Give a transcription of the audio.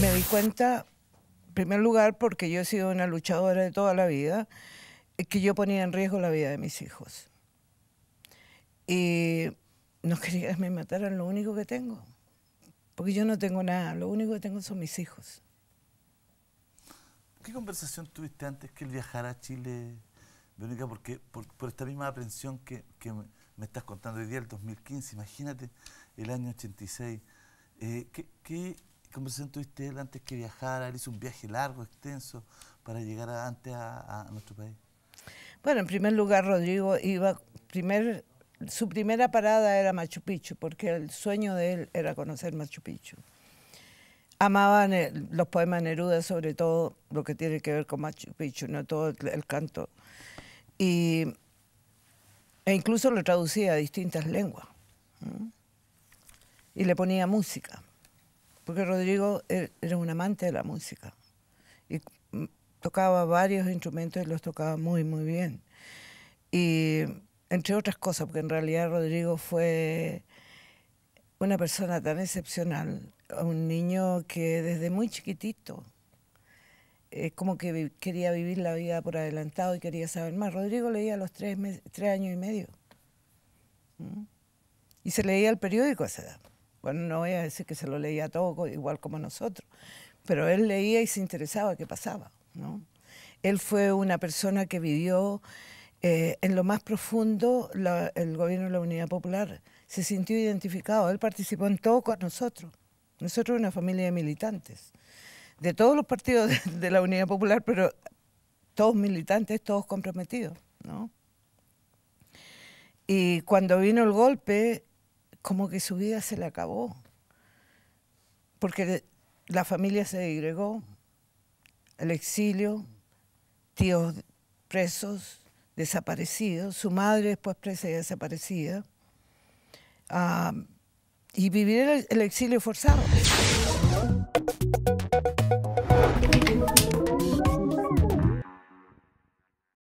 Me di cuenta, en primer lugar, porque yo he sido una luchadora de toda la vida, eh, que yo ponía en riesgo la vida de mis hijos. Y no quería que me mataran lo único que tengo. Porque yo no tengo nada, lo único que tengo son mis hijos. ¿Qué conversación tuviste antes que el viajar a Chile, Verónica? por, esta misma aprensión que me estás contando hoy día el 2015, imagínate el año 86. Eh, ¿qué, ¿Qué se él antes que viajara? hizo un viaje largo, extenso, para llegar antes a, nuestro país. Bueno, en primer lugar, Rodrigo iba, primer, su primera parada era Machu Picchu, porque el sueño de él era conocer Machu Picchu. Amaban los poemas de Neruda, sobre todo lo que tiene que ver con Machu Picchu, no todo el canto. Y e incluso lo traducía a distintas lenguas. Y le ponía música, porque Rodrigo er-, era un amante de la música. Y tocaba varios instrumentos y los tocaba muy, muy bien. Y entre otras cosas, porque en realidad Rodrigo fue una persona tan excepcional, un niño que desde muy chiquitito es como que quería vivir la vida por adelantado y quería saber más. Rodrigo leía a los tres, tres años y medio. Mm. Y se leía el periódico a esa edad. Bueno, no voy a decir que se lo leía todo igual como nosotros, pero él leía y se interesaba qué pasaba. ¿no? Él fue una persona que vivió eh, en lo más profundo el gobierno de la Unidad Popular. Se sintió identificado, él participó en todo con nosotros. Nosotros una familia de militantes de todos los partidos de, la Unidad Popular, pero todos militantes, todos comprometidos, ¿no? Y cuando vino el golpe, como que su vida se le acabó, porque la familia se degregó, el exilio, tíos presos, desaparecidos, su madre después presa y desaparecida, ah, y vivir el exilio forzado.